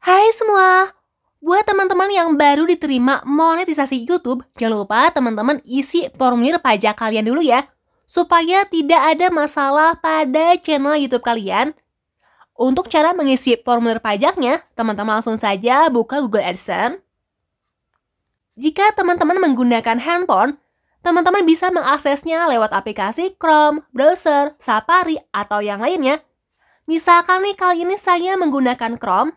Hai semua! Buat teman-teman yang baru diterima monetisasi YouTube, jangan lupa teman-teman isi formulir pajak kalian dulu ya, supaya tidak ada masalah pada channel YouTube kalian. Untuk cara mengisi formulir pajaknya, teman-teman langsung saja buka Google AdSense. Jika teman-teman menggunakan handphone, teman-teman bisa mengaksesnya lewat aplikasi Chrome, browser, Safari, atau yang lainnya. Misalkan nih kali ini saya menggunakan Chrome,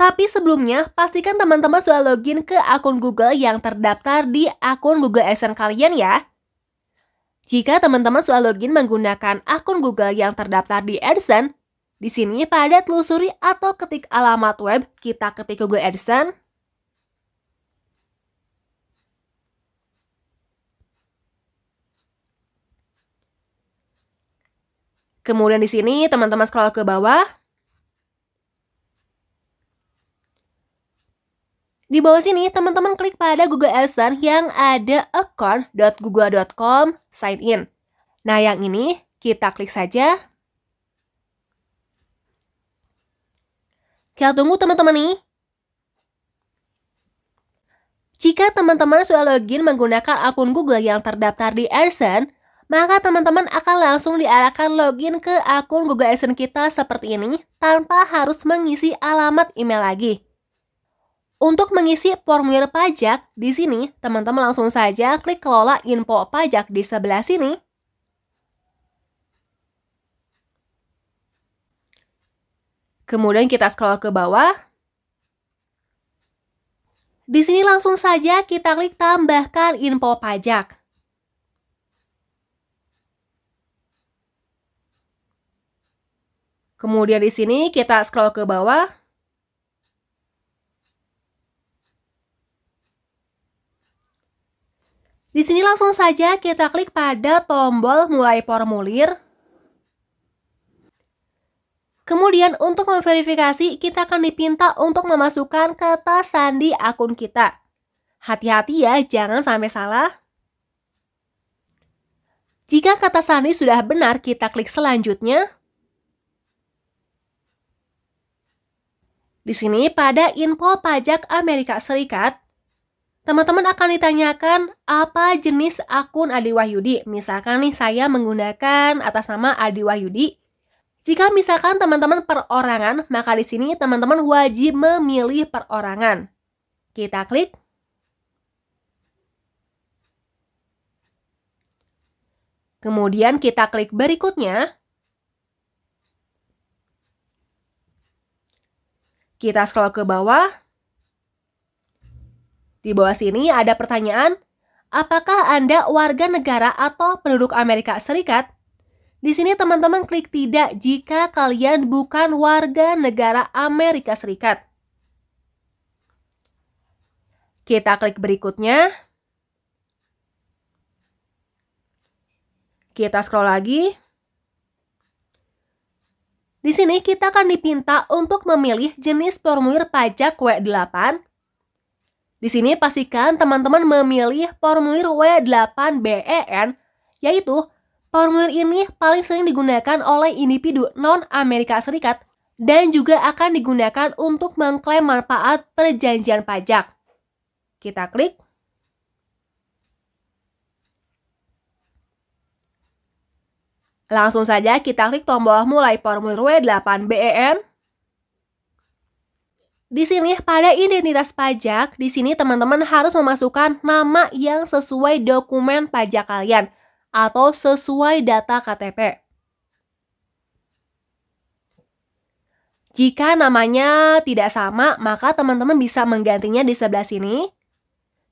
Tapi sebelumnya, pastikan teman-teman sudah login ke akun Google yang terdaftar di akun Google AdSense kalian ya. Jika teman-teman sudah login menggunakan akun Google yang terdaftar di AdSense, di sini pada telusuri atau ketik alamat web, kita ketik Google AdSense. Kemudian di sini teman-teman scroll ke bawah, Di bawah sini, teman-teman klik pada Google AdSense yang ada account.google.com sign in. Nah, yang ini kita klik saja. Kita tunggu teman-teman nih. Jika teman-teman sudah login menggunakan akun Google yang terdaftar di AdSense, maka teman-teman akan langsung diarahkan login ke akun Google AdSense kita seperti ini tanpa harus mengisi alamat email lagi. Untuk mengisi formulir pajak, di sini teman-teman langsung saja klik kelola info pajak di sebelah sini. Kemudian kita scroll ke bawah. Di sini langsung saja kita klik tambahkan info pajak. Kemudian di sini kita scroll ke bawah. Di sini langsung saja kita klik pada tombol mulai formulir. Kemudian untuk memverifikasi, kita akan dipinta untuk memasukkan kata sandi akun kita. Hati-hati ya, jangan sampai salah. Jika kata sandi sudah benar, kita klik selanjutnya. Di sini pada info pajak Amerika Serikat, teman-teman akan ditanyakan apa jenis akun Adi Wahyudi. Misalkan nih saya menggunakan atas nama Adi Wahyudi. Jika misalkan teman-teman perorangan, maka di sini teman-teman wajib memilih perorangan. Kita klik. Kemudian kita klik berikutnya. Kita scroll ke bawah, di bawah sini ada pertanyaan, apakah Anda warga negara atau penduduk Amerika Serikat? Di sini teman-teman klik tidak jika kalian bukan warga negara Amerika Serikat. Kita klik berikutnya. Kita scroll lagi. Di sini kita akan dipinta untuk memilih jenis formulir pajak W8 di sini pastikan teman-teman memilih formulir W8BEN, e yaitu formulir ini paling sering digunakan oleh individu non-Amerika Serikat dan juga akan digunakan untuk mengklaim manfaat perjanjian pajak. Kita klik. Langsung saja kita klik tombol mulai formulir W8BEN. Di sini pada identitas pajak, di sini teman-teman harus memasukkan nama yang sesuai dokumen pajak kalian atau sesuai data KTP. Jika namanya tidak sama, maka teman-teman bisa menggantinya di sebelah sini.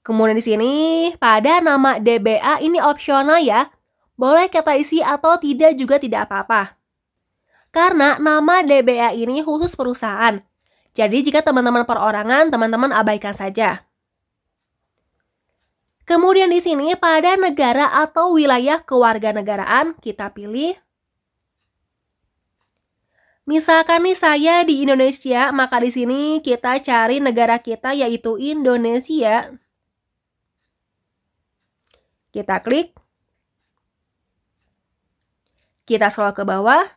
Kemudian di sini pada nama DBA ini opsional ya. Boleh kata isi atau tidak juga tidak apa-apa. Karena nama DBA ini khusus perusahaan jadi jika teman-teman perorangan, teman-teman abaikan saja. Kemudian di sini pada negara atau wilayah kewarganegaraan kita pilih Misalkan nih saya di Indonesia, maka di sini kita cari negara kita yaitu Indonesia. Kita klik. Kita scroll ke bawah.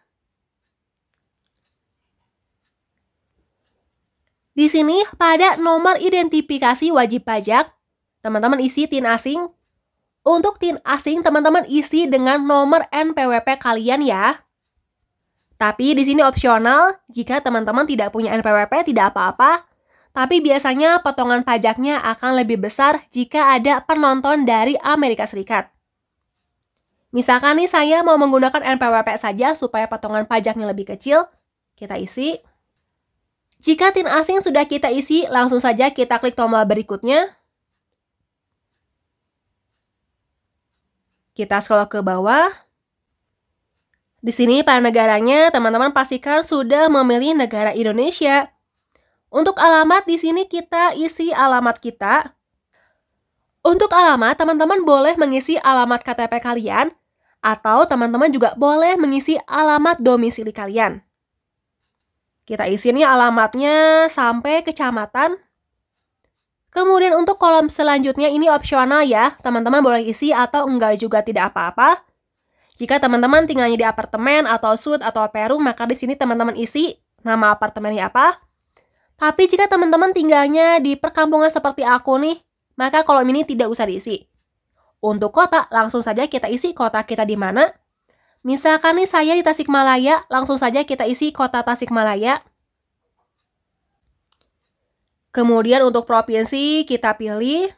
Di sini pada nomor identifikasi wajib pajak, teman-teman isi TIN asing. Untuk TIN asing, teman-teman isi dengan nomor NPWP kalian ya. Tapi di sini opsional, jika teman-teman tidak punya NPWP tidak apa-apa. Tapi biasanya potongan pajaknya akan lebih besar jika ada penonton dari Amerika Serikat. Misalkan nih saya mau menggunakan NPWP saja supaya potongan pajaknya lebih kecil, kita isi jika tin asing sudah kita isi, langsung saja kita klik tombol berikutnya. Kita scroll ke bawah. Di sini pada negaranya, teman-teman pastikan sudah memilih negara Indonesia. Untuk alamat di sini kita isi alamat kita. Untuk alamat, teman-teman boleh mengisi alamat KTP kalian atau teman-teman juga boleh mengisi alamat domisili kalian. Kita isi nih ya alamatnya sampai kecamatan. Kemudian untuk kolom selanjutnya ini opsional ya, teman-teman boleh isi atau enggak juga tidak apa-apa. Jika teman-teman tinggalnya di apartemen atau suite atau peru, maka di sini teman-teman isi nama apartemennya apa. Tapi jika teman-teman tinggalnya di perkampungan seperti aku nih, maka kolom ini tidak usah diisi. Untuk kota, langsung saja kita isi kota kita di mana, Misalkan nih saya di Tasikmalaya, langsung saja kita isi kota Tasikmalaya. Kemudian untuk provinsi kita pilih.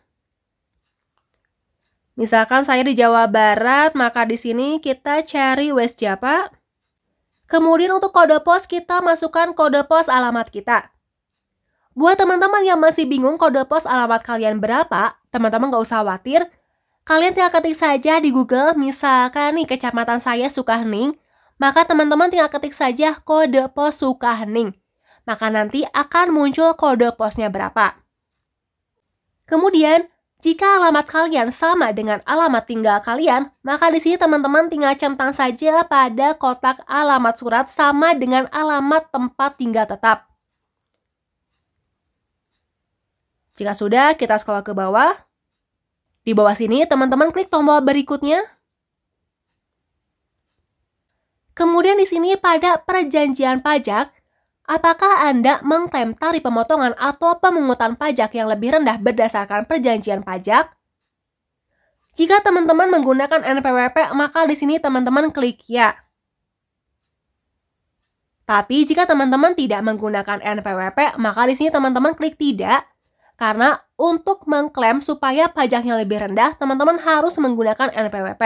Misalkan saya di Jawa Barat, maka di sini kita cari West Java. Kemudian untuk kode pos kita masukkan kode pos alamat kita. Buat teman-teman yang masih bingung kode pos alamat kalian berapa, teman-teman gak usah khawatir, Kalian tinggal ketik saja di Google, misalkan nih kecamatan saya Sukahening, maka teman-teman tinggal ketik saja kode pos Sukahening. Maka nanti akan muncul kode posnya berapa. Kemudian, jika alamat kalian sama dengan alamat tinggal kalian, maka di sini teman-teman tinggal centang saja pada kotak alamat surat sama dengan alamat tempat tinggal tetap. Jika sudah, kita scroll ke bawah. Di bawah sini, teman-teman klik tombol berikutnya. Kemudian di sini pada perjanjian pajak, apakah Anda mengklaim tarif pemotongan atau pemungutan pajak yang lebih rendah berdasarkan perjanjian pajak? Jika teman-teman menggunakan NPWP, maka di sini teman-teman klik ya. Tapi jika teman-teman tidak menggunakan NPWP, maka di sini teman-teman klik tidak karena untuk mengklaim supaya pajaknya lebih rendah, teman-teman harus menggunakan NPWP.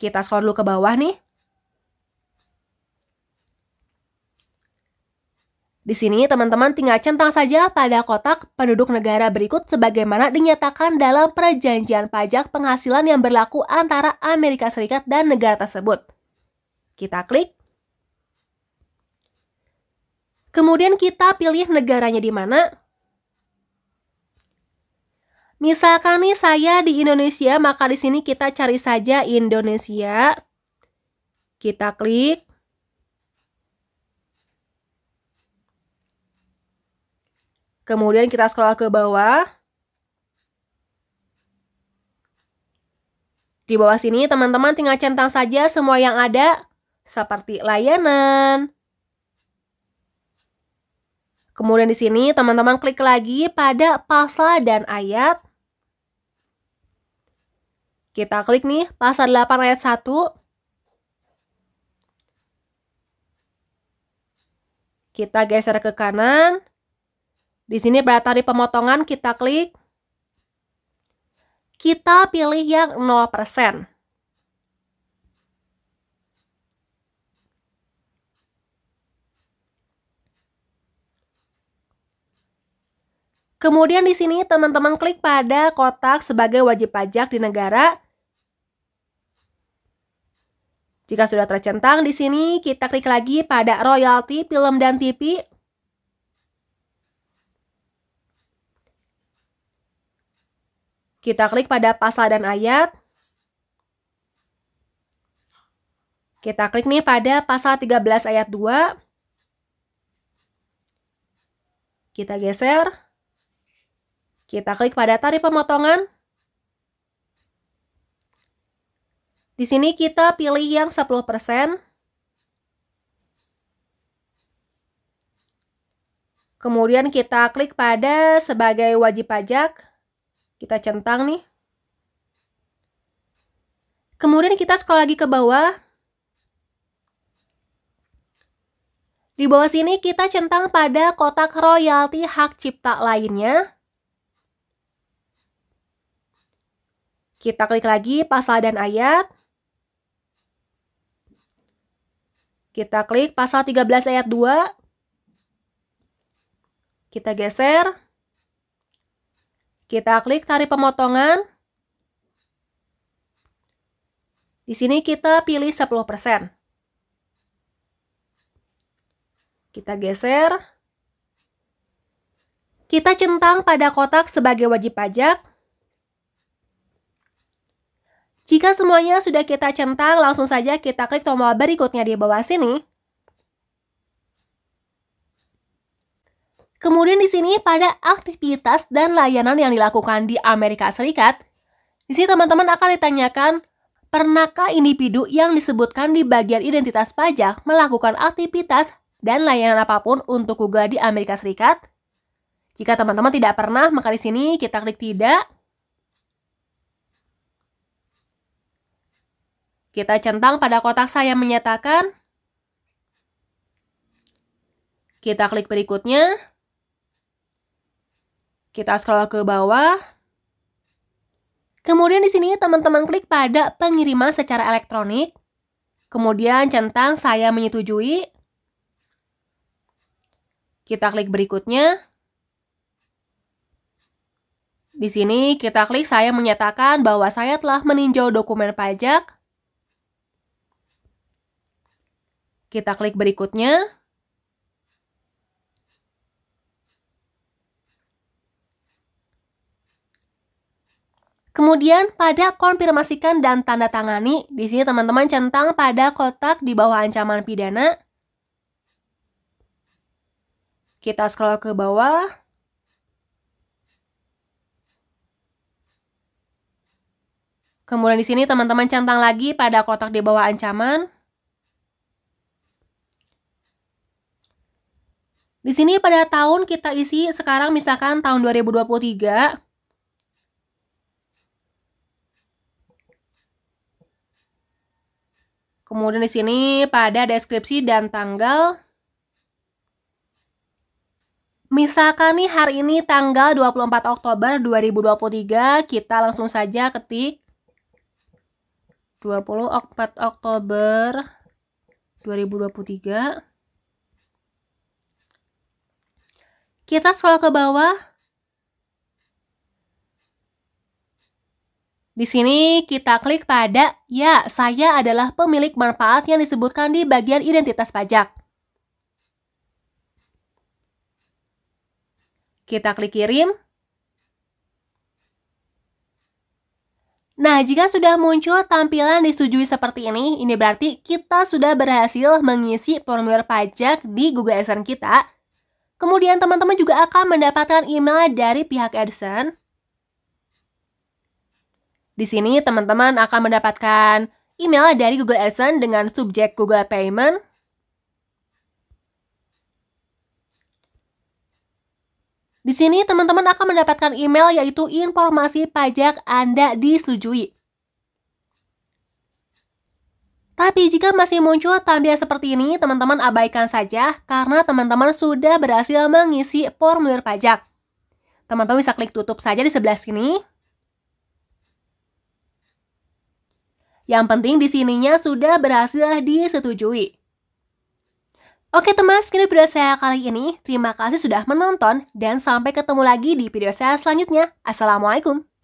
Kita scroll dulu ke bawah nih. Di sini teman-teman tinggal centang saja pada kotak penduduk negara berikut sebagaimana dinyatakan dalam perjanjian pajak penghasilan yang berlaku antara Amerika Serikat dan negara tersebut. Kita klik. Kemudian kita pilih negaranya di mana. Misalkan nih saya di Indonesia, maka di sini kita cari saja Indonesia. Kita klik. Kemudian kita scroll ke bawah. Di bawah sini teman-teman tinggal centang saja semua yang ada seperti layanan. Kemudian di sini teman-teman klik lagi pada pasal dan ayat. Kita klik nih pasal 8 ayat 1. Kita geser ke kanan. Di sini pada tarif pemotongan kita klik. Kita pilih yang 0%. Kemudian di sini teman-teman klik pada kotak sebagai wajib pajak di negara jika sudah tercentang di sini, kita klik lagi pada royalty film dan TV. Kita klik pada pasal dan ayat. Kita klik nih pada pasal 13 ayat 2. Kita geser. Kita klik pada tarif pemotongan. Di sini kita pilih yang 10%. Kemudian kita klik pada sebagai wajib pajak. Kita centang nih. Kemudian kita scroll lagi ke bawah. Di bawah sini kita centang pada kotak royalti hak cipta lainnya. Kita klik lagi pasal dan ayat. Kita klik pasal 13 ayat 2. Kita geser. Kita klik tarif pemotongan. Di sini kita pilih 10%. Kita geser. Kita centang pada kotak sebagai wajib pajak jika semuanya sudah kita centang, langsung saja kita klik tombol berikutnya di bawah sini. Kemudian di sini pada aktivitas dan layanan yang dilakukan di Amerika Serikat, di sini teman-teman akan ditanyakan, pernahkah individu yang disebutkan di bagian identitas pajak melakukan aktivitas dan layanan apapun untuk Google di Amerika Serikat? Jika teman-teman tidak pernah, maka di sini kita klik tidak. Kita centang pada kotak saya menyatakan. Kita klik berikutnya. Kita scroll ke bawah. Kemudian di sini teman-teman klik pada pengiriman secara elektronik. Kemudian centang saya menyetujui. Kita klik berikutnya. Di sini kita klik saya menyatakan bahwa saya telah meninjau dokumen pajak. Kita klik berikutnya. Kemudian pada konfirmasikan dan tanda tangani, di sini teman-teman centang pada kotak di bawah ancaman pidana. Kita scroll ke bawah. Kemudian di sini teman-teman centang lagi pada kotak di bawah ancaman. Di sini pada tahun kita isi sekarang misalkan tahun 2023. Kemudian di sini pada deskripsi dan tanggal. Misalkan nih hari ini tanggal 24 Oktober 2023, kita langsung saja ketik 24 Oktober 2023. Kita scroll ke bawah. Di sini kita klik pada ya, saya adalah pemilik manfaat yang disebutkan di bagian identitas pajak. Kita klik kirim. Nah, jika sudah muncul tampilan disetujui seperti ini, ini berarti kita sudah berhasil mengisi formulir pajak di Google Adsense kita Kemudian teman-teman juga akan mendapatkan email dari pihak AdSense. Di sini teman-teman akan mendapatkan email dari Google AdSense dengan subjek Google Payment. Di sini teman-teman akan mendapatkan email yaitu informasi pajak Anda disetujui. Tapi jika masih muncul tampilan seperti ini, teman-teman abaikan saja karena teman-teman sudah berhasil mengisi formulir pajak. Teman-teman bisa klik tutup saja di sebelah sini. Yang penting di sininya sudah berhasil disetujui. Oke teman, sekian video saya kali ini. Terima kasih sudah menonton dan sampai ketemu lagi di video saya selanjutnya. Assalamualaikum.